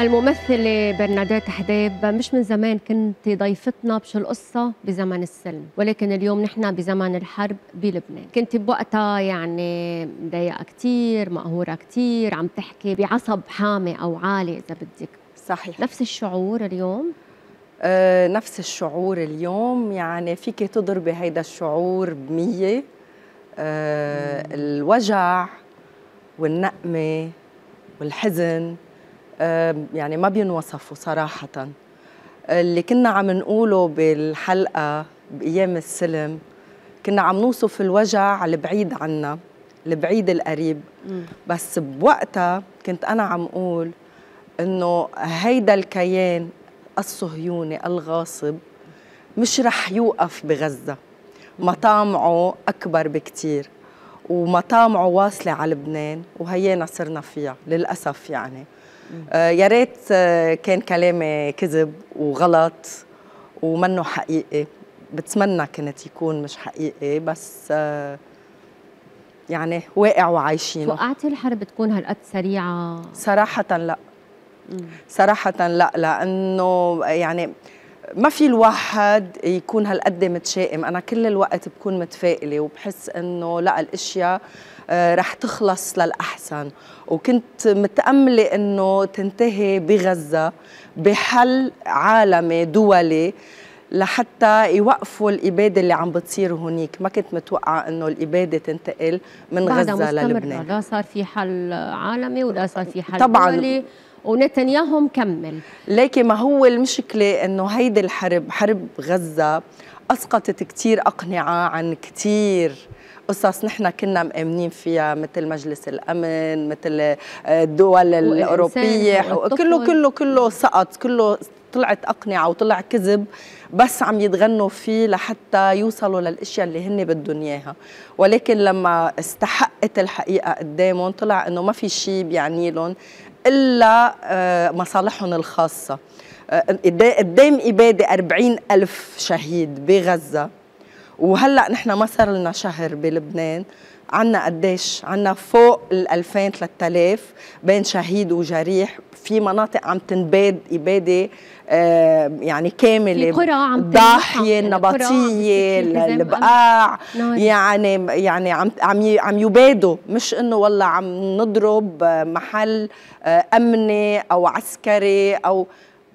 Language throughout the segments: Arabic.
الممثلة برنادات حديب مش من زمان كنت ضيفتنا بشو القصة بزمن السلم ولكن اليوم نحن بزمن الحرب بلبنان كنت بوقتها يعني مضايقة كتير مقهورة كتير عم تحكي بعصب حامي أو عالي إذا بدك صحيح نفس الشعور اليوم أه نفس الشعور اليوم يعني فيك تضربي هيدا الشعور بمية أه الوجع والنقمة والحزن يعني ما بينوصفوا صراحة اللي كنا عم نقوله بالحلقة بأيام السلم كنا عم نوصف الوجع البعيد عنا البعيد القريب بس بوقتها كنت أنا عم أقول إنه هيدا الكيان الصهيوني الغاصب مش رح يوقف بغزة مطامعه أكبر بكتير ومطامعه واصلة على لبنان وهينا صرنا فيها للأسف يعني آه، يا ريت آه، كان كلامي كذب وغلط ومنه حقيقي بتمنى كانت يكون مش حقيقي بس آه، يعني واقع وعايشين توقعتي الحرب تكون هالقد سريعه صراحه لا صراحه لا لانه يعني ما في الواحد يكون هالقد متشائم انا كل الوقت بكون متفائله وبحس انه لا الاشياء آه، رح تخلص للأحسن وكنت متأملة أنه تنتهي بغزة بحل عالمي دولي لحتى يوقفوا الإبادة اللي عم بتصير هونيك ما كنت متوقعة أنه الإبادة تنتقل من غزة للبنان لا صار في حل عالمي ولا صار في حل طبعا دولي ونتنياهو مكمل ليكي ما هو المشكله انه هيدي الحرب حرب غزه اسقطت كثير اقنعه عن كثير قصص نحن كنا مآمنين فيها مثل مجلس الأمن مثل آه، الدول الأوروبية كله كله كله سقط كله طلعت أقنعة وطلع كذب بس عم يتغنوا فيه لحتى يوصلوا للأشياء اللي هن بدهم إياها ولكن لما استحقت الحقيقة قدامهم طلع إنه ما في شيء بيعني لهم إلا آه، مصالحهم الخاصة قدام آه، إبادة 40 ألف شهيد بغزة وهلأ نحن ما صار لنا شهر بلبنان عنا قديش عنا فوق ال 2000 3000 بين شهيد وجريح في مناطق عم تنباد اباده آه، يعني كامله القرى عم ضاحيه نبطيه البقاع يعني يعني عم عم عم يبادوا مش انه والله عم نضرب آه، محل آه، امني او عسكري او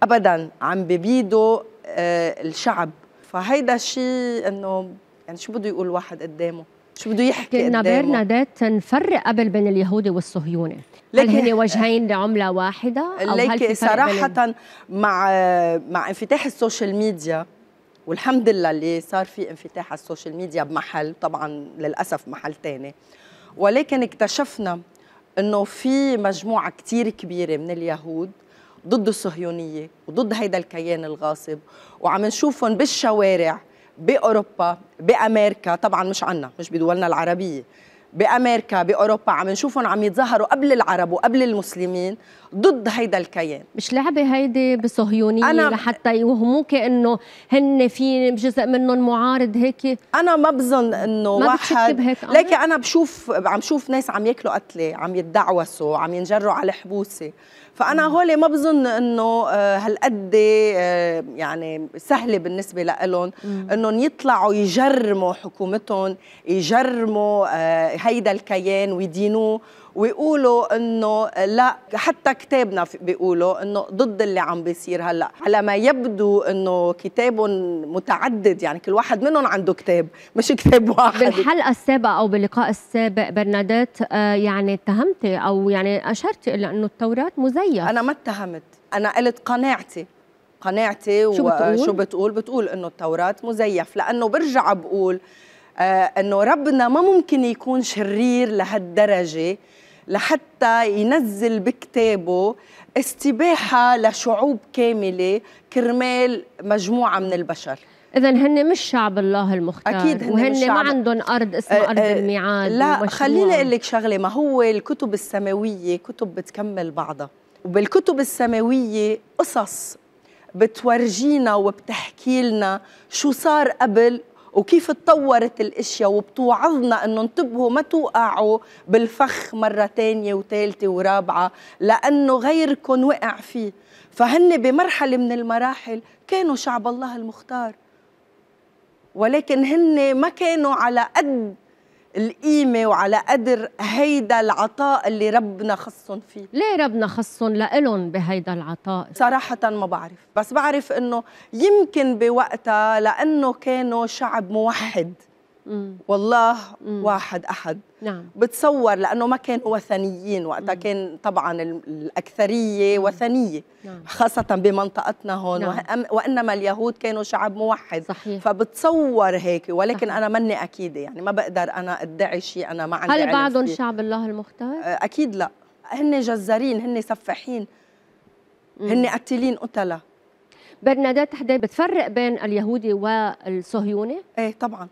ابدا عم ببيدوا الشعب فهيدا الشيء انه يعني شو بده يقول واحد قدامه شو بده يحكي كنا برنادات نفرق قبل بين اليهودي والصهيوني هل هن إيه، وجهين لعملة واحدة أو هل في صراحة مع مع انفتاح السوشيال ميديا والحمد لله اللي صار في انفتاح على السوشيال ميديا بمحل طبعا للأسف محل تاني ولكن اكتشفنا انه في مجموعة كتير كبيرة من اليهود ضد الصهيونية وضد هيدا الكيان الغاصب وعم نشوفهم بالشوارع باوروبا بامريكا طبعا مش عنا مش بدولنا العربيه بامريكا باوروبا عم نشوفهم عم يتظاهروا قبل العرب وقبل المسلمين ضد هيدا الكيان مش لعبه هيدي بصهيونيه أنا لحتى يوهموك انه هن في جزء منهم معارض هيك انا ما بظن انه ما واحد لكن انا بشوف عم شوف ناس عم ياكلوا قتله عم يتدعوسوا عم ينجروا على حبوسه فانا هول ما بظن انه آه، هالقد آه، يعني سهله بالنسبه لهم انهم يطلعوا يجرموا حكومتهم يجرموا آه، هيدا الكيان ويدينوه ويقولوا انه لا حتى كتابنا بيقولوا انه ضد اللي عم بيصير هلا على ما يبدو انه كتابهم متعدد يعني كل واحد منهم عنده كتاب مش كتاب واحد بالحلقه السابقه او باللقاء السابق برنادات آه، يعني اتهمتي او يعني اشرتي الى انه التوراه مزيف انا ما اتهمت انا قلت قناعتي قناعتي شو بتقول؟ وشو بتقول بتقول انه التوراه مزيف لانه برجع بقول آه انه ربنا ما ممكن يكون شرير لهالدرجه لحتى ينزل بكتابه استباحة لشعوب كاملة كرمال مجموعة من البشر إذا هن مش شعب الله المختار أكيد هن وهن مش شعب... ما عندهم أرض اسمها أه أرض آه، الميعاد لا خليني أقول لك شغلة ما هو الكتب السماوية كتب بتكمل بعضها وبالكتب السماوية قصص بتورجينا وبتحكي لنا شو صار قبل وكيف تطورت الاشياء وبتوعظنا انه انتبهوا ما توقعوا بالفخ مره ثانيه وثالثه ورابعه لانه غيركم وقع فيه فهن بمرحله من المراحل كانوا شعب الله المختار ولكن هن ما كانوا على قد القيمة وعلى قدر هيدا العطاء اللي ربنا خصهم فيه ليه ربنا خصهم لإلهم بهيدا العطاء؟ صراحة ما بعرف بس بعرف إنه يمكن بوقتها لأنه كانوا شعب موحد والله مم. واحد احد نعم. بتصور لانه ما كانوا وثنيين وقتها مم. كان طبعا الاكثريه مم. وثنيه نعم. خاصه بمنطقتنا هون نعم. وانما اليهود كانوا شعب موحد صحيح. فبتصور هيك ولكن صحيح. انا مني اكيده يعني ما بقدر انا ادعي شيء انا ما عندي هل بعضهم شعب الله المختار أه، اكيد لا هن جزارين هن سفاحين هن قتيلين قتله برنادات حداد بتفرق بين اليهودي والصهيوني ايه طبعا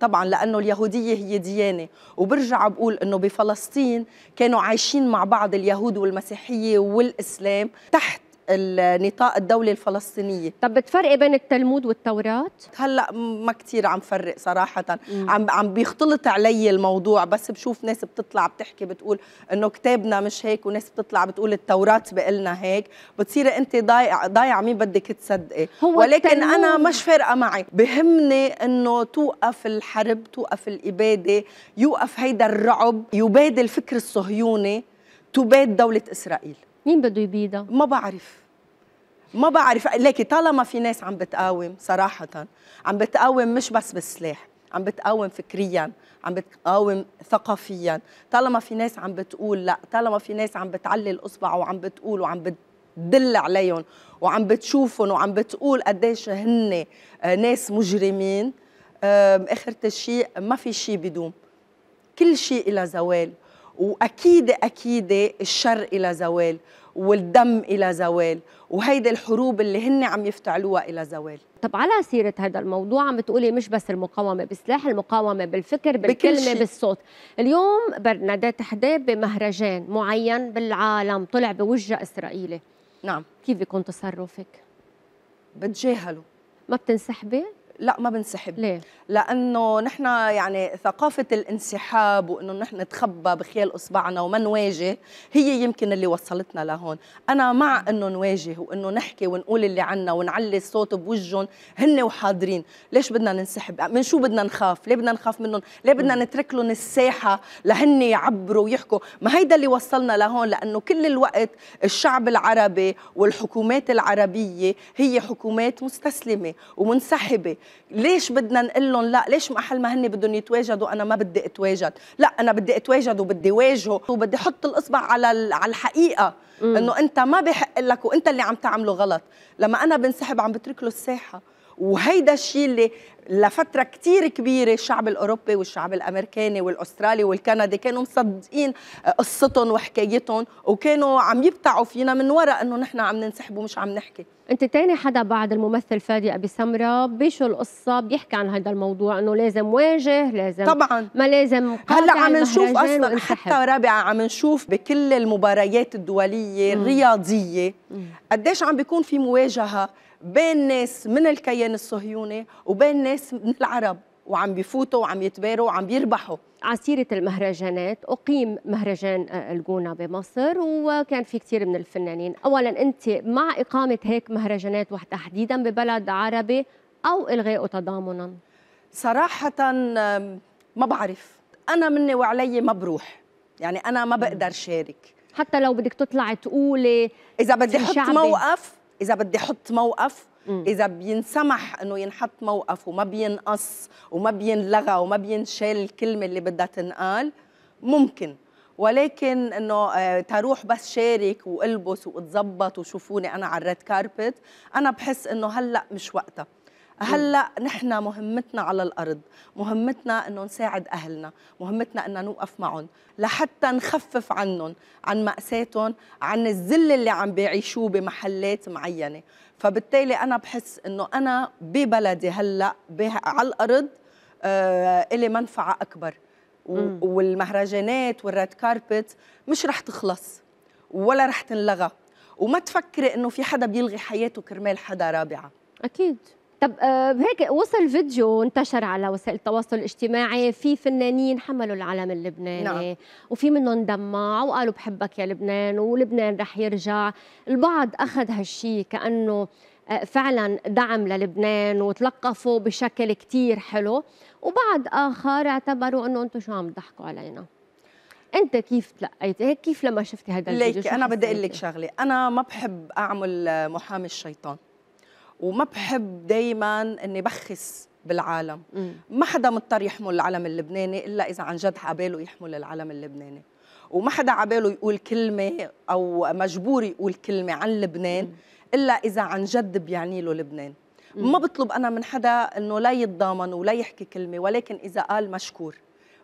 طبعا لانه اليهوديه هي ديانه وبرجع بقول انه بفلسطين كانوا عايشين مع بعض اليهود والمسيحيه والاسلام تحت النطاق الدولي الفلسطيني طب بتفرقي بين التلمود والتوراة؟ هلا ما كثير عم فرق صراحة، مم. عم عم بيختلط علي الموضوع بس بشوف ناس بتطلع بتحكي بتقول انه كتابنا مش هيك وناس بتطلع بتقول التوراة بقلنا هيك، بتصيري انت ضايع ضايع مين بدك تصدقي، ولكن التلمود. انا مش فارقة معي، بهمني انه توقف الحرب، توقف الابادة، يوقف هيدا الرعب، يباد الفكر الصهيوني تباد دولة اسرائيل مين بده يبيدها؟ ما بعرف ما بعرف لكن طالما في ناس عم بتقاوم صراحة عم بتقاوم مش بس بالسلاح عم بتقاوم فكريا عم بتقاوم ثقافيا طالما في ناس عم بتقول لا طالما في ناس عم بتعلي الأصبع وعم بتقول وعم بتدل عليهم وعم بتشوفهم وعم بتقول قديش هن آه، ناس مجرمين آه، اخر شيء ما في شيء بدوم كل شيء إلى زوال واكيد اكيد الشر الى زوال والدم الى زوال وهيدي الحروب اللي هن عم يفتعلوها الى زوال طب على سيرة هذا الموضوع عم تقولي مش بس المقاومة بسلاح المقاومة بالفكر بالكلمة بالصوت اليوم برنادات حداب بمهرجان معين بالعالم طلع بوجه إسرائيلي نعم كيف بيكون تصرفك؟ بتجاهله ما بتنسحبي؟ لا ما بنسحب ليه؟ لانه نحن يعني ثقافه الانسحاب وانه نحن نتخبى بخيال اصبعنا وما نواجه هي يمكن اللي وصلتنا لهون انا مع انه نواجه وانه نحكي ونقول اللي عنا ونعلي الصوت بوجهن هن وحاضرين ليش بدنا ننسحب من شو بدنا نخاف ليه بدنا نخاف منهم ليه بدنا نترك لهم الساحه لهن يعبروا ويحكوا ما هيدا اللي وصلنا لهون لانه كل الوقت الشعب العربي والحكومات العربيه هي حكومات مستسلمه ومنسحبه ليش بدنا نقول لهم لا ليش محل ما هن بدهم يتواجدوا انا ما بدي اتواجد لا انا بدي اتواجد وبدي واجهه وبدي احط الاصبع على على الحقيقه انه انت ما بحق لك وانت اللي عم تعمله غلط لما انا بنسحب عم بترك له الساحه وهيدا الشيء اللي لفترة كتير كبيرة الشعب الأوروبي والشعب الأمريكاني والأسترالي والكندي كانوا مصدقين آه، قصتهم وحكايتهم وكانوا عم يبتعوا فينا من وراء أنه نحن عم ننسحب ومش عم نحكي أنت تاني حدا بعد الممثل فادي أبي سمرة بيشو القصة بيحكي عن هذا الموضوع أنه لازم واجه لازم طبعا ما لازم هلا عم نشوف أصلا حتى رابعة عم نشوف بكل المباريات الدولية الرياضية قديش عم بيكون في مواجهة بين ناس من الكيان الصهيوني وبين ناس ناس من العرب وعم بيفوتوا وعم يتباروا وعم بيربحوا على سيرة المهرجانات أقيم مهرجان آه، الجونة بمصر وكان في كثير من الفنانين أولا أنت مع إقامة هيك مهرجانات وتحديدا ببلد عربي أو إلغائه تضامنا صراحة ما بعرف أنا مني وعلي ما بروح يعني أنا ما بقدر شارك حتى لو بدك تطلعي تقولي إذا بدي أحط موقف إذا بدي أحط موقف اذا بينسمح انه ينحط موقف وما بينقص وما بينلغى وما بينشال الكلمه اللي بدها تنقال ممكن ولكن انه آه، تروح بس شارك والبس واتظبط وشوفوني انا على الريد كاربت انا بحس انه هلا مش وقتها هلا نحن مهمتنا على الارض مهمتنا انه نساعد اهلنا مهمتنا انه نوقف معهم لحتى نخفف عنهم عن ماساتهم عن الذل اللي عم بيعيشوه بمحلات معينه فبالتالي انا بحس انه انا ببلدي هلا على الارض آه إلي منفعه اكبر والمهرجانات والريد كاربت مش رح تخلص ولا رح تنلغى وما تفكري انه في حدا بيلغي حياته كرمال حدا رابعه اكيد طب آه، هيك وصل فيديو انتشر على وسائل التواصل الاجتماعي في فنانين حملوا العلم اللبناني نعم. وفي منهم دمع وقالوا بحبك يا لبنان ولبنان رح يرجع البعض اخذ هالشيء كانه آه، فعلا دعم للبنان وتلقفوا بشكل كتير حلو وبعض اخر اعتبروا انه انتم شو عم تضحكوا علينا انت كيف تلقيتي هيك كيف لما شفتي هذا الفيديو ليك انا بدي اقول لك شغله انا ما بحب اعمل محامي الشيطان وما بحب دايما اني بخس بالعالم ما حدا مضطر يحمل العلم اللبناني الا اذا عن جد عباله يحمل العلم اللبناني وما حدا عباله يقول كلمه او مجبور يقول كلمه عن لبنان الا اذا عن جد بيعني له لبنان ما بطلب انا من حدا انه لا يتضامن ولا يحكي كلمه ولكن اذا قال مشكور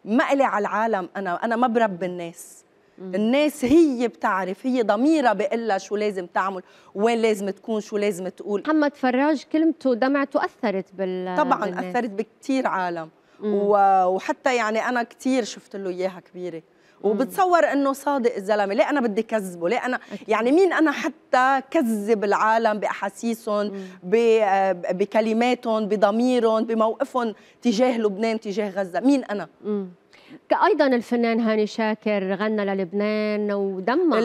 ما إلي على العالم انا انا ما برب الناس الناس هي بتعرف هي ضميرها لها شو لازم تعمل وين لازم تكون شو لازم تقول محمد فراج كلمته ودمعته أثرت بال طبعا بالناس. أثرت بكثير عالم و... وحتى يعني أنا كثير شفت له إياها كبيرة وبتصور انه صادق الزلمه ليه انا بدي كذبه ليه انا يعني مين انا حتى كذب العالم باحاسيسهم بكلماتهم بضميرهم بموقفهم تجاه لبنان تجاه غزه مين انا مم. ايضا الفنان هاني شاكر غنى للبنان ودمر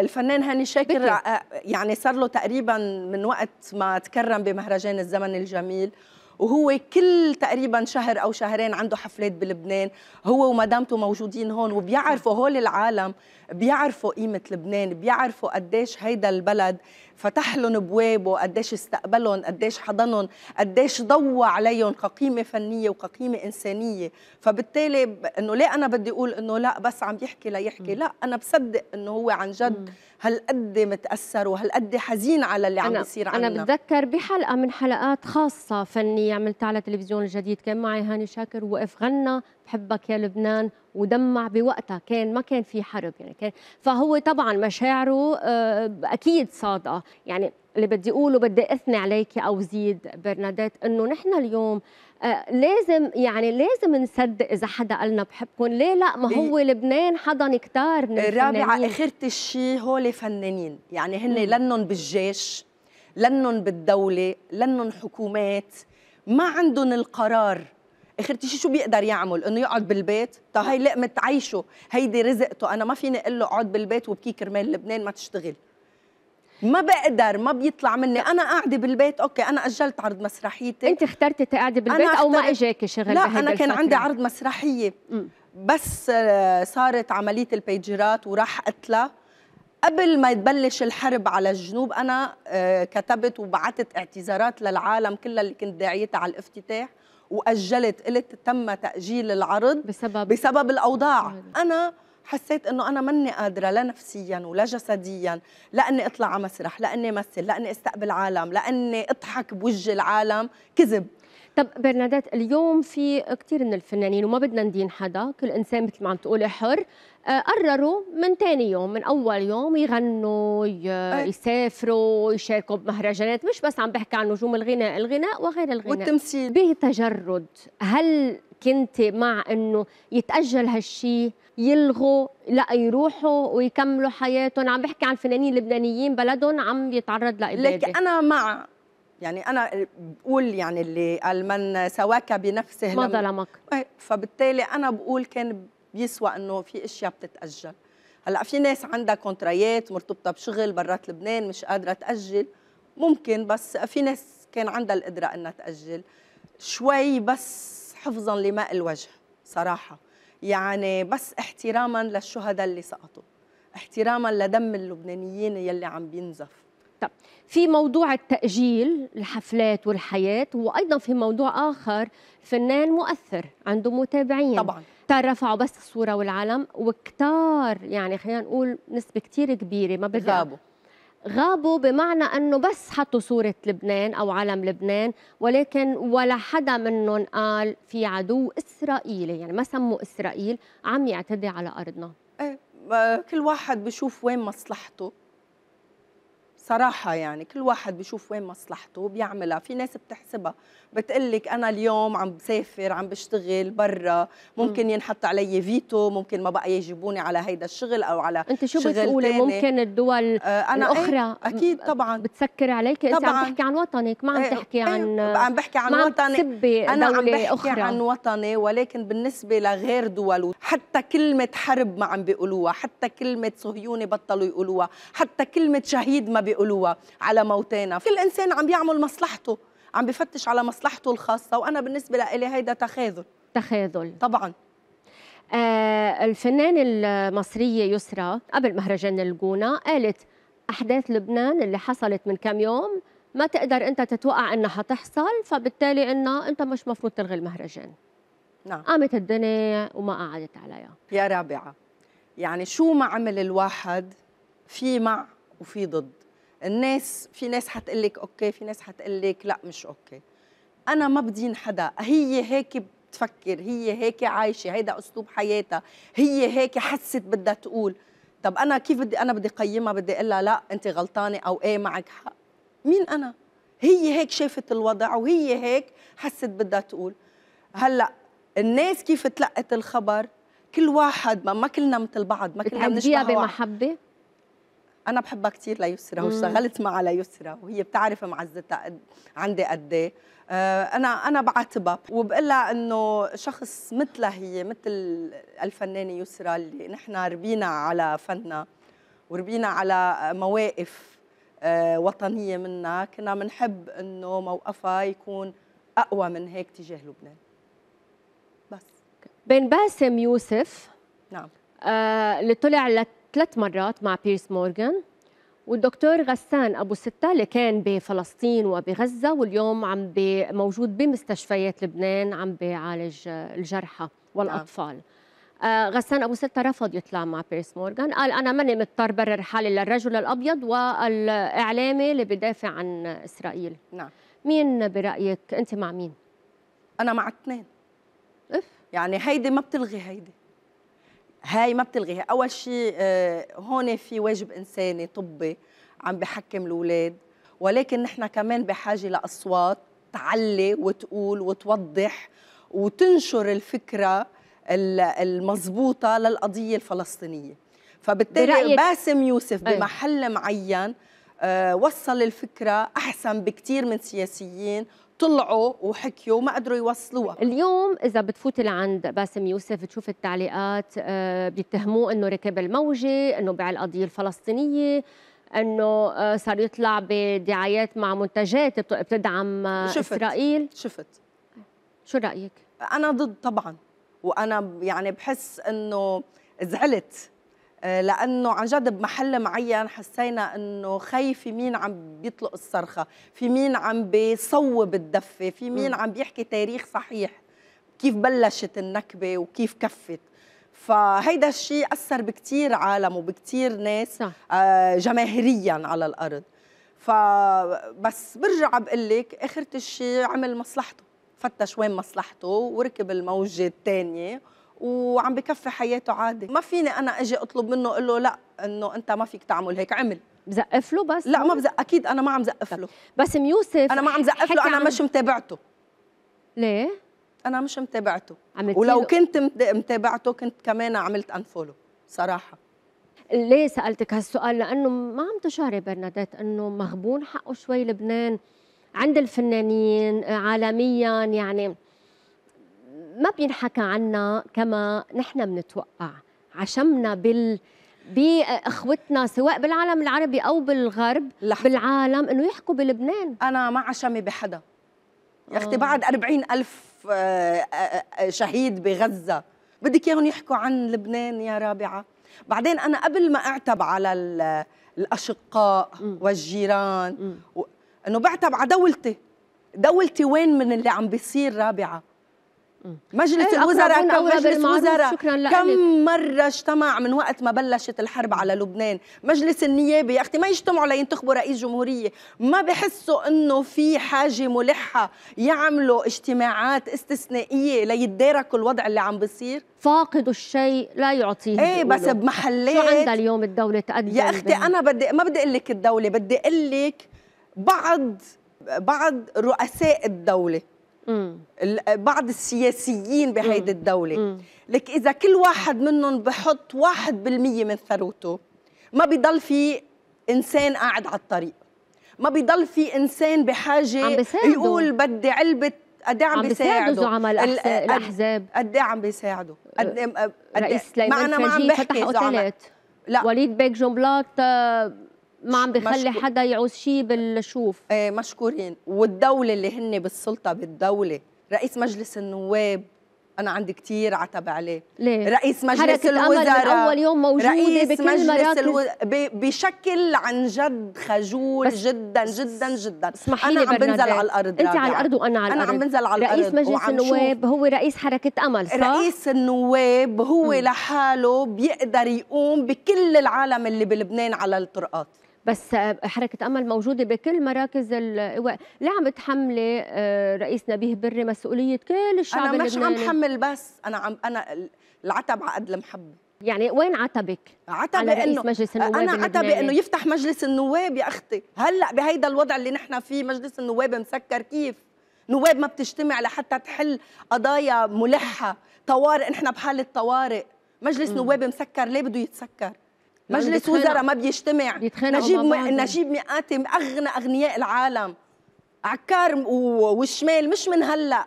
الفنان هاني شاكر بكي. آه، يعني صار له تقريبا من وقت ما تكرم بمهرجان الزمن الجميل وهو كل تقريبا شهر او شهرين عنده حفلات بلبنان هو ومدامته موجودين هون وبيعرفوا هول العالم بيعرفوا قيمه لبنان بيعرفوا قديش هيدا البلد فتح لهم ابوابه قديش استقبلهم قديش حضنهم قديش ضوى عليهم كقيمه فنيه وكقيمه انسانيه فبالتالي انه ليه انا بدي اقول انه لا بس عم يحكي ليحكي لا انا بصدق انه هو عن جد هالقد متاثر وهالقد حزين على اللي عم بيصير عنا انا بتذكر بحلقه من حلقات خاصه فنيه عملتها على تلفزيون الجديد كان معي هاني شاكر وقف غنى بحبك يا لبنان ودمع بوقتها كان ما كان في حرب يعني كان فهو طبعا مشاعره آه، اكيد صادقه يعني اللي بدي اقوله بدي اثني عليك او زيد برنادات انه نحن اليوم آه، لازم يعني لازم نصدق اذا حدا قالنا بحبكم ليه لا ما إيه. هو لبنان حضن كتار من الرابعه اخرة الشيء هول فنانين يعني هن لنن بالجيش لنن بالدوله لنن حكومات ما عندهم القرار اخر شيء شو بيقدر يعمل انه يقعد بالبيت طب هي لقمه عيشه هيدي رزقته انا ما فيني اقول له اقعد بالبيت وبكي كرمال لبنان ما تشتغل ما بقدر ما بيطلع مني انا قاعده بالبيت اوكي انا اجلت عرض مسرحيتي انت اخترتي تقعدي بالبيت او ما اجاكي شغل لا انا كان الفترة. عندي عرض مسرحيه بس آه، صارت عمليه البيجرات وراح اطلع قبل ما تبلش الحرب على الجنوب انا آه، كتبت وبعثت اعتذارات للعالم كلها اللي كنت داعيتها على الافتتاح واجلت قلت تم تاجيل العرض بسبب بسبب الاوضاع انا حسيت انه انا مني قادره لا نفسيا ولا جسديا لاني اطلع على مسرح لاني امثل لاني استقبل عالم لاني اضحك بوجه العالم كذب طب برنادات اليوم في كثير من الفنانين وما بدنا ندين حدا كل انسان مثل ما عم تقولي حر آه، قرروا من ثاني يوم من اول يوم يغنوا آه. يسافروا يشاركوا بمهرجانات مش بس عم بحكي عن نجوم الغناء الغناء وغير الغناء والتمثيل بتجرد هل كنت مع انه يتاجل هالشيء يلغوا لا يروحوا ويكملوا حياتهم عم بحكي عن فنانين لبنانيين بلدهم عم يتعرض لإبادة لك انا مع يعني انا بقول يعني اللي قال من سواك بنفسه ما ظلمك إيه، فبالتالي انا بقول كان بيسوى انه في اشياء بتتاجل هلا في ناس عندها كونترايات مرتبطه بشغل برات لبنان مش قادره تاجل ممكن بس في ناس كان عندها القدره انها تاجل شوي بس حفظا لماء الوجه صراحه يعني بس احتراما للشهداء اللي سقطوا احتراما لدم اللبنانيين يلي عم بينزف طب في موضوع التأجيل الحفلات والحياة وأيضا في موضوع آخر فنان مؤثر عنده متابعين طبعا رفعوا بس الصورة والعلم وكتار يعني خلينا نقول نسبة كتير كبيرة ما بدي غابوا غابوا بمعنى أنه بس حطوا صورة لبنان أو علم لبنان ولكن ولا حدا منهم قال في عدو إسرائيلي يعني ما سموا إسرائيل عم يعتدي على أرضنا إيه، كل واحد بشوف وين مصلحته صراحة يعني كل واحد بيشوف وين مصلحته بيعملها في ناس بتحسبها بتقلك أنا اليوم عم بسافر عم بشتغل برا ممكن ينحط علي فيتو ممكن ما بقى يجيبوني على هيدا الشغل أو على أنت شو بتقولي ممكن الدول آه أنا إيه؟ الأخرى أيه أكيد طبعا بتسكر عليك أنت عم تحكي عن وطنك ما عم إيه، تحكي إيه، عن عم بحكي عن وطني أنا عم بحكي أخرى. عن وطني ولكن بالنسبة لغير دول حتى كلمة حرب ما عم بيقولوها حتى كلمة صهيوني بطلوا يقولوها حتى كلمة شهيد ما بيقولوها بيقولوها على موتانا كل انسان عم بيعمل مصلحته عم بفتش على مصلحته الخاصه وانا بالنسبه لي هيدا تخاذل تخاذل طبعا آه الفنانة المصرية يسرى قبل مهرجان الجونة قالت أحداث لبنان اللي حصلت من كم يوم ما تقدر أنت تتوقع أنها حتحصل فبالتالي أنه أنت مش مفروض تلغي المهرجان نعم قامت الدنيا وما قعدت عليها يا رابعة يعني شو ما عمل الواحد في مع وفي ضد الناس في ناس حتقول لك اوكي في ناس حتقول لك لا مش اوكي انا ما بدين حدا هي هيك بتفكر هي هيك عايشه هيدا اسلوب حياتها هي هيك حست بدها تقول طب انا كيف بدي انا بدي قيمها بدي اقول لها لا انت غلطانه او ايه معك حق مين انا هي هيك شافت الوضع وهي هيك حست بدها تقول هلا الناس كيف تلقت الخبر كل واحد ما, ما كلنا مثل بعض ما كلنا بنشبه بمحبه انا بحبها كثير ليسرى واشتغلت معها ليسرى وهي بتعرف معزتها قد... عندي قد ايه آه، انا انا بعاتبها وبقول لها انه شخص مثلها هي مثل الفنانه يسرى اللي نحن ربينا على فنها وربينا على مواقف آه، وطنيه منا كنا بنحب انه موقفها يكون اقوى من هيك تجاه لبنان بس بين باسم يوسف نعم آه اللي طلع لك ثلاث مرات مع بيرس مورغان والدكتور غسان ابو سته اللي كان بفلسطين وبغزه واليوم عم موجود بمستشفيات لبنان عم بيعالج الجرحى والاطفال نعم. آه غسان ابو سته رفض يطلع مع بيرس مورغان قال انا ماني مضطر برر حالي للرجل الابيض والاعلامي اللي بدافع عن اسرائيل نعم مين برايك انت مع مين انا مع اثنين اف يعني هيدي ما بتلغي هيدي هاي ما بتلغيها اول شيء آه، هون في واجب انساني طبي عم بحكم الاولاد ولكن نحن كمان بحاجه لاصوات تعلي وتقول وتوضح وتنشر الفكره المضبوطه للقضيه الفلسطينيه فبالتالي باسم يوسف أيوة. بمحل معين آه، وصل الفكره احسن بكثير من سياسيين طلعوا وحكيوا وما قدروا يوصلوها اليوم اذا بتفوتي لعند باسم يوسف بتشوف التعليقات آه، بيتهموه انه ركب الموجه انه باع القضيه الفلسطينيه انه آه، صار يطلع بدعايات مع منتجات بتدعم آه، شفت. اسرائيل شفت شو رايك انا ضد طبعا وانا يعني بحس انه زعلت آه، لانه عن جد بمحل معين حسينا انه خي في مين عم بيطلق الصرخه في مين عم بيصوب الدفه في مين عم بيحكي تاريخ صحيح كيف بلشت النكبه وكيف كفت فهيدا الشيء اثر بكثير عالم وبكثير ناس آه، جماهيريا على الارض فبس برجع بقول لك اخرت الشيء عمل مصلحته فتش وين مصلحته وركب الموجه الثانيه وعم بكفي حياته عادي ما فيني انا اجي اطلب منه اقول له لا انه انت ما فيك تعمل هيك عمل بزقف له بس لا ما بزق اكيد انا ما عم زقف له بس ميوسف انا ما عم زقف له انا مش متابعته ليه انا مش متابعته ولو كنت متابعته كنت كمان عملت انفولو صراحه ليه سالتك هالسؤال لانه ما عم تشعري برنادات انه مغبون حقه شوي لبنان عند الفنانين عالميا يعني ما بينحكى عنا كما نحن بنتوقع عشمنا بال باخوتنا سواء بالعالم العربي او بالغرب لحظة. بالعالم انه يحكوا بلبنان انا ما عشمي بحدا يا اختي آه. بعد 40 الف آه، آه، شهيد بغزه بدك اياهم يحكوا عن لبنان يا رابعه بعدين انا قبل ما اعتب على الاشقاء م. والجيران و... انه بعتب على دولتي دولتي وين من اللي عم بيصير رابعه مجلس إيه، الوزراء كم, مجلس وزراء كم مرة اجتمع من وقت ما بلشت الحرب على لبنان مجلس النيابة يا أختي ما يجتمعوا لينتخبوا رئيس جمهورية ما بحسوا أنه في حاجة ملحة يعملوا اجتماعات استثنائية ليتداركوا الوضع اللي عم بيصير فاقد الشيء لا يعطيه ايه بس بمحلات شو عندها اليوم الدولة تقدم يا أختي أنا بدي ما بدي أقول لك الدولة بدي أقول لك بعض بعض رؤساء الدولة بعض السياسيين بهيدي الدولة لك إذا كل واحد منهم بحط واحد بالمية من ثروته ما بضل في إنسان قاعد على الطريق ما بضل في إنسان بحاجة يقول بدي علبة قد إيه عم بيساعدوا زعماء الاحزاب قد إيه عم بيساعدوا قد إيه- رئيس سليمان ما انا عم بحكي فتح اوتيلات لا وليد بيك جنبلاط آه، ما عم بخلي مشكو... حدا يعوز شيء بالشوف ايه مشكورين والدوله اللي هن بالسلطه بالدوله رئيس مجلس النواب انا عندي كثير عتب عليه ليه؟ رئيس مجلس الوزراء اول يوم موجوده رئيس بكل مجلس مراكز الو... ب... بشكل عن جد خجول جدا جدا جدا اسمحي انا عم بنزل على الارض انت على الارض وانا على الارض انا عم بنزل على الارض رئيس مجلس النواب هو رئيس حركه امل صح رئيس النواب هو م. لحاله بيقدر يقوم بكل العالم اللي بلبنان على الطرقات بس حركه امل موجوده بكل مراكز الايواء ليه عم تحملي آه، رئيس نبيه بري مسؤوليه كل الشعب انا مش عم حمل بس انا عم انا العتب عقد المحبه يعني وين عتبك؟ عتبي انه مجلس النواب انا عتبي انه يفتح مجلس النواب يا اختي، هلا بهيدا الوضع اللي نحن فيه مجلس النواب مسكر كيف؟ نواب ما بتجتمع لحتى تحل قضايا ملحه، طوارئ نحن بحاله طوارئ، مجلس م. نواب مسكر ليه بده يتسكر؟ مجلس وزراء ما بيجتمع نجيب م... نجيب مئات اغنى اغنياء العالم عكار والشمال مش من هلا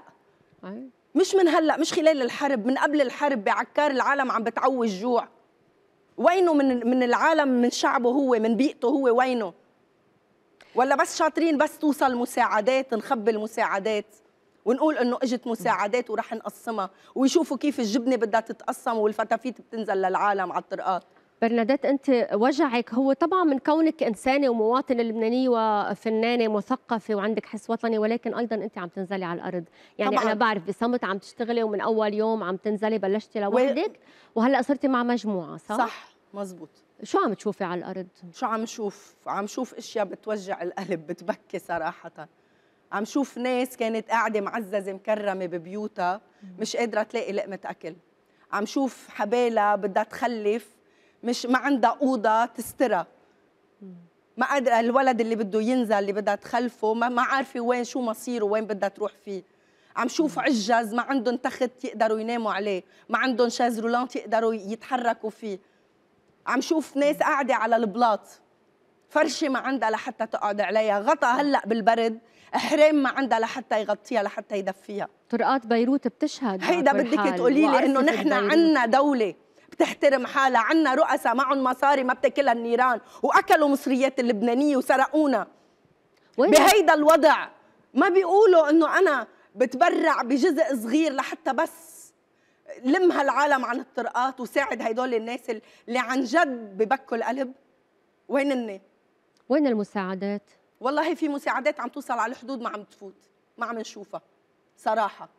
مش من هلا مش خلال الحرب من قبل الحرب بعكار العالم عم بتعوج جوع وينه من من العالم من شعبه هو من بيئته هو وينه ولا بس شاطرين بس توصل مساعدات نخبي المساعدات ونقول انه اجت مساعدات ورح نقسمها ويشوفوا كيف الجبنه بدها تتقسم والفتافيت بتنزل للعالم على الطرقات برنادات انت وجعك هو طبعا من كونك انسانه ومواطنه لبنانيه وفنانه مثقفه وعندك حس وطني ولكن ايضا انت عم تنزلي على الارض يعني طبعاً. انا بعرف بصمت عم تشتغلي ومن اول يوم عم تنزلي بلشتي لوحدك وهلا صرتي مع مجموعه صح صح مزبوط شو عم تشوفي على الارض شو عم شوف عم شوف اشياء بتوجع القلب بتبكي صراحه عم شوف ناس كانت قاعده معززه مكرمه ببيوتها مش قادره تلاقي لقمه اكل عم شوف حبالة بدها تخلف مش ما عندها اوضه تسترها ما قادره الولد اللي بده ينزل اللي بدها تخلفه ما, ما عارفه وين شو مصيره وين بدها تروح فيه عم شوف عجز ما عندهم تخت يقدروا يناموا عليه ما عندهم شاز رولانت يقدروا يتحركوا فيه عم شوف ناس قاعده على البلاط فرشه ما عندها لحتى تقعد عليها غطا هلا بالبرد حرام ما عندها لحتى يغطيها لحتى يدفيها طرقات بيروت بتشهد هيدا بدك تقولي لي انه نحن عندنا دوله بتحترم حالها عنا رؤساء معهم مصاري ما بتاكلها النيران واكلوا مصريات اللبنانيه وسرقونا بهيدا الوضع ما بيقولوا انه انا بتبرع بجزء صغير لحتى بس لم هالعالم عن الطرقات وساعد هدول الناس اللي عن جد ببكوا القلب وين اني؟ وين المساعدات؟ والله في مساعدات عم توصل على الحدود ما عم تفوت ما عم نشوفها صراحه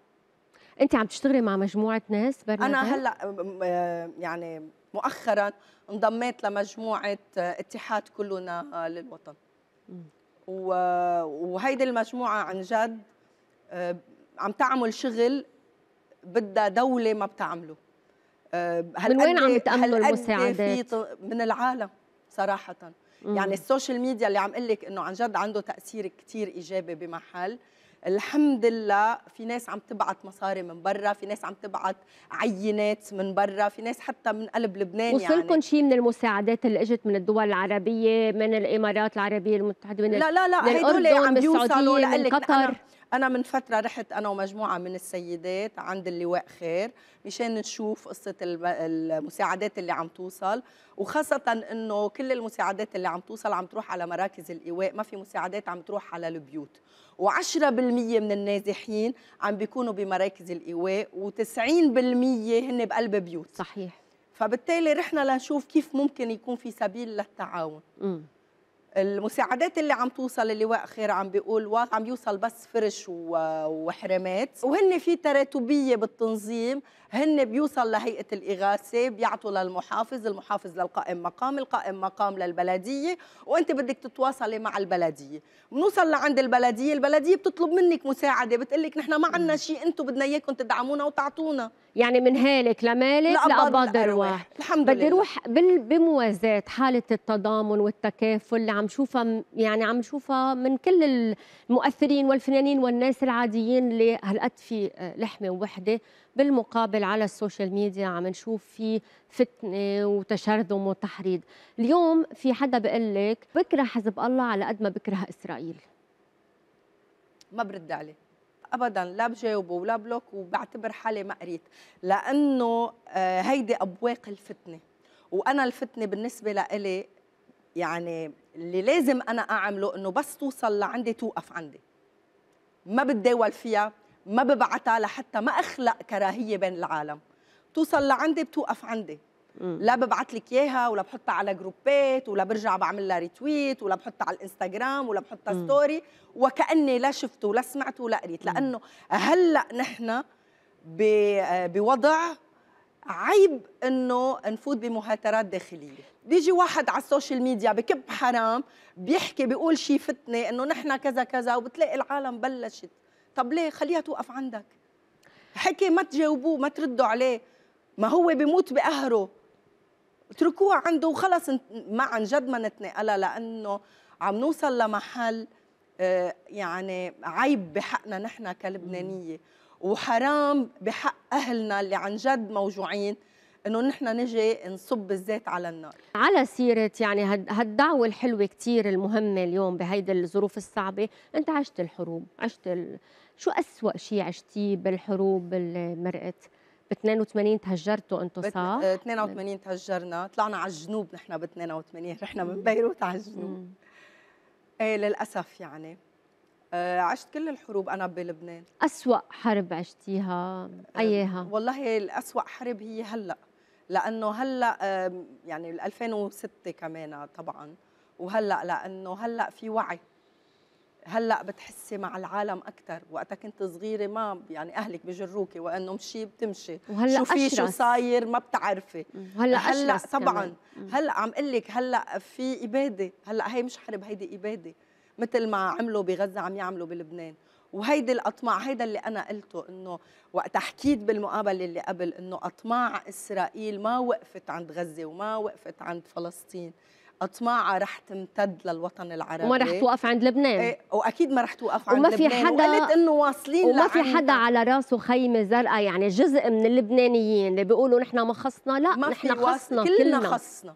انت عم تشتغلي مع مجموعه ناس برمجه انا هلا آه، يعني مؤخرا انضميت لمجموعه آه، اتحاد كلنا آه، للوطن وهيدي المجموعه عن جد عم تعمل شغل بدها دوله ما بتعمله هل من وين عم تاملوا المساعدات في من العالم صراحه يعني السوشيال ميديا اللي عم اقول لك انه عن جد عنده تاثير كثير ايجابي بمحل الحمد لله في ناس عم تبعت مصاري من برا في ناس عم تبعت عينات من برا في ناس حتى من قلب لبنان يعني. وصلكم يعني. شيء من المساعدات اللي اجت من الدول العربية من الامارات العربية المتحدة من لا لا لا هدول عم يوصلوا لقلك قطر أنا من فترة رحت أنا ومجموعة من السيدات عند اللواء خير مشان نشوف قصة المساعدات اللي عم توصل وخاصة أنه كل المساعدات اللي عم توصل عم تروح على مراكز الإيواء ما في مساعدات عم تروح على البيوت و10% من النازحين عم بيكونوا بمراكز الإيواء و90% هن بقلب بيوت صحيح فبالتالي رحنا لنشوف كيف ممكن يكون في سبيل للتعاون م. المساعدات اللي عم توصل اللواء خير عم بيقول عم يوصل بس فرش وحرمات وهن في تراتبيه بالتنظيم هن بيوصل لهيئه الاغاثه بيعطوا للمحافظ المحافظ للقائم مقام القائم مقام للبلديه وانت بدك تتواصلي مع البلديه بنوصل لعند البلديه البلديه بتطلب منك مساعده بتقول لك نحن ما عندنا شيء انتم بدنا اياكم تدعمونا وتعطونا يعني من هالك لمالك لقبض واحد الحمد لله بدي روح بموازاه حاله التضامن والتكافل اللي عم نشوفها يعني عم نشوفها من كل المؤثرين والفنانين والناس العاديين اللي هالقد في آه، لحمه وحده بالمقابل على السوشيال ميديا عم نشوف في فتنه وتشرذم وتحريض اليوم في حدا بقول لك بكره حزب الله على قد ما بكره اسرائيل ما برد عليه ابدا لا بجاوبه ولا بلوك وبعتبر حالي ما قريت لانه آه، هيدي ابواق الفتنه وانا الفتنه بالنسبه لإلي يعني اللي لازم انا اعمله انه بس توصل لعندي توقف عندي ما بتداول فيها ما ببعتها لحتى ما اخلق كراهيه بين العالم توصل لعندي بتوقف عندي لا ببعت لك اياها ولا بحطها على جروبات ولا برجع بعمل لها ريتويت ولا بحطها على الانستغرام ولا بحطها ستوري وكاني لا شفته ولا سمعته ولا قريت لانه هلا نحن بوضع عيب انه نفوت بمهاترات داخليه بيجي واحد على السوشيال ميديا بكب حرام بيحكي بيقول شيء فتنه انه نحن كذا كذا وبتلاقي العالم بلشت طب ليه خليها توقف عندك حكي ما تجاوبوه ما تردوا عليه ما هو بيموت بقهره اتركوها عنده وخلص ما عن جد ما نتنقلها لانه عم نوصل لمحل آه، يعني عيب بحقنا نحن كلبنانيه وحرام بحق اهلنا اللي عن جد موجوعين انه نحن نجي نصب الزيت على النار على سيره يعني هالدعوه الحلوه كثير المهمه اليوم بهيدي الظروف الصعبه انت عشت الحروب عشت ال... شو اسوا شيء عشتيه بالحروب اللي مرقت ب 82 تهجرتوا انتم صح؟ 82 آه، تهجرنا، طلعنا على الجنوب نحن ب 82 رحنا من بيروت على الجنوب. ايه للاسف يعني آه، عشت كل الحروب انا بلبنان اسوأ حرب عشتيها آه، اياها؟ والله الاسوأ حرب هي هلا لانه هلا يعني 2006 كمان طبعا وهلا لانه هلا في وعي هلا بتحسي مع العالم اكثر وقتها كنت صغيره ما يعني اهلك بجروكي وانه مشي بتمشي وهلا شو في شو صاير ما بتعرفي وهلا هلا طبعا كمان. هلا عم اقول لك هلا في اباده هلا هي مش حرب هيدي اباده مثل ما عملوا بغزه عم يعملوا بلبنان وهيدي الاطماع هيدا اللي انا قلته انه وقت حكيت بالمقابله اللي قبل انه اطماع اسرائيل ما وقفت عند غزه وما وقفت عند فلسطين اطماعها رح تمتد للوطن العربي وما رح توقف عند لبنان ايه واكيد ما رح توقف عند وما في لبنان حدا وقلت انه واصلين وما في حدا على راسه خيمه زرقاء يعني جزء من اللبنانيين اللي بيقولوا نحن ما خصنا لا نحن خصنا كلنا, كلنا خصنا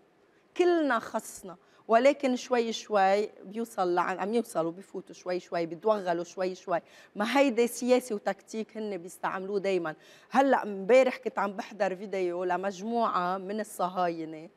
كلنا خصنا ولكن شوي شوي بيوصل عم يوصلوا بفوتوا شوي شوي بيتوغلوا شوي شوي ما هيدا سياسي وتكتيك هن بيستعملوه دائما هلا امبارح كنت عم بحضر فيديو لمجموعه من الصهاينه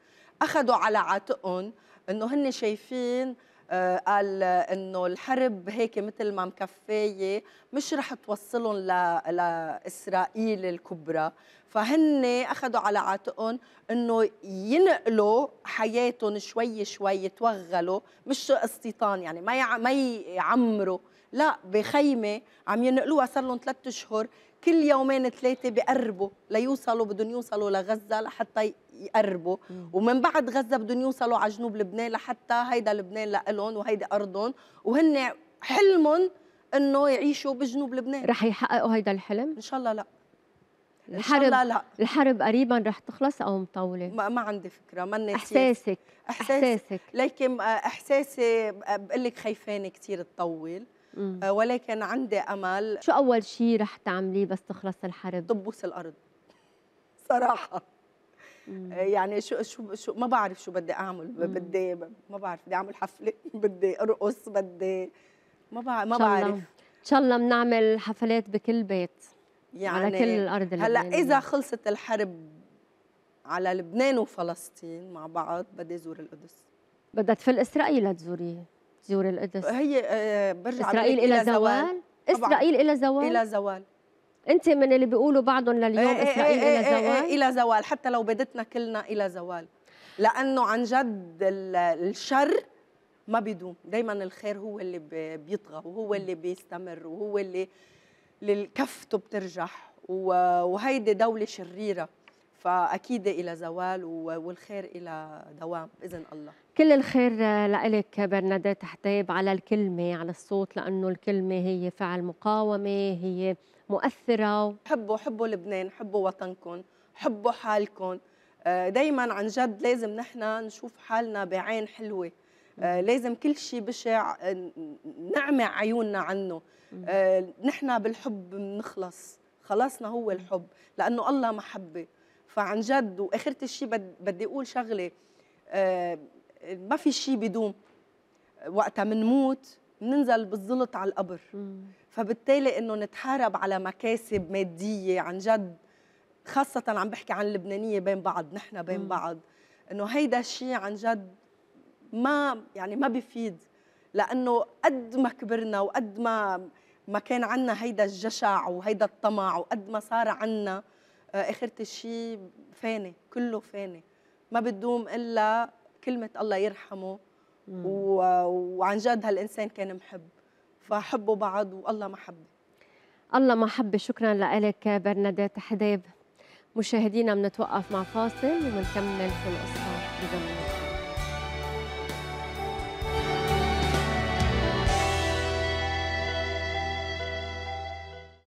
اخذوا على عاتقهم انه هن شايفين آه، قال انه الحرب هيك مثل ما مكفايه مش رح توصلهم لاسرائيل الكبرى فهن اخذوا على عاتقهم انه ينقلوا حياتهم شوي شوي يتوغلوا مش استيطان يعني ما ما يعمروا لا بخيمه عم ينقلوها صار لهم ثلاث اشهر كل يومين ثلاثه بقربوا ليوصلوا بدهم يوصلوا لغزه لحتى يقربوا ومن بعد غزه بدهم يوصلوا على جنوب لبنان لحتى هيدا لبنان لهم وهيدي ارضهم وهن حلمهم انه يعيشوا بجنوب لبنان رح يحققوا هيدا الحلم؟ ان شاء الله لا الحرب لا, لا الحرب قريبا رح تخلص او مطوله ما, ما عندي فكره ما احساسك احساسك, أحساسك. لكن آه، احساسي آه، بقول لك خايفانه كثير تطول مم. آه، ولكن عندي امل شو اول شيء رح تعمليه بس تخلص الحرب؟ تبوس الارض صراحه آه، يعني شو شو شو ما بعرف شو بدي اعمل بدي ما بعرف بدي اعمل حفله بدي ارقص بدي ما بعرف ما بعرف ان شاء الله بنعمل حفلات بكل بيت يعني على كل الارض هلا اذا خلصت الحرب على لبنان وفلسطين مع بعض بدي زور القدس بدها تفل اسرائيل لتزوري تزوري القدس هي آه، برجع اسرائيل الى زوال, زوال. اسرائيل الى زوال الى زوال انت من اللي بيقولوا بعضهم لليوم ايه, إيه، اسرائيل ايه الى إيه، إيه، زوال ايه الى زوال حتى لو بدتنا كلنا الى زوال لانه عن جد الشر ما بيدوم دائما الخير هو اللي بيطغى وهو اللي بيستمر وهو اللي للكفته بترجح وهيدي دولة شريرة فأكيد إلى زوال والخير إلى دوام بإذن الله كل الخير لك برنادات حتيب على الكلمة على الصوت لأنه الكلمة هي فعل مقاومة هي مؤثره حبوا حبوا لبنان حبوا وطنكم حبوا حالكم آه، دايما عن جد لازم نحن نشوف حالنا بعين حلوه آه، لازم كل شيء بشع آه، نعمي عيوننا عنه نحن بالحب بنخلص خلاصنا هو الحب لانه الله محبه فعن جد وآخرة الشيء بدي اقول شغله ما في شيء بدوم وقتها منموت بننزل بالزلط على القبر فبالتالي انه نتحارب على مكاسب ماديه عن جد خاصه عم بحكي عن اللبنانيه بين بعض نحن بين مم. بعض انه هيدا الشيء عن جد ما يعني ما بيفيد لانه قد ما كبرنا وقد ما ما كان عنا هيدا الجشع وهيدا الطمع وقد ما صار عنا آه، آخرة الشيء فاني كله فاني ما بتدوم إلا كلمة الله يرحمه مم. وعن جد هالإنسان كان محب فحبوا بعض والله محبه الله محبه شكرا لك برنادات حداب مشاهدينا بنتوقف مع فاصل وبنكمل في القصه بضمنكم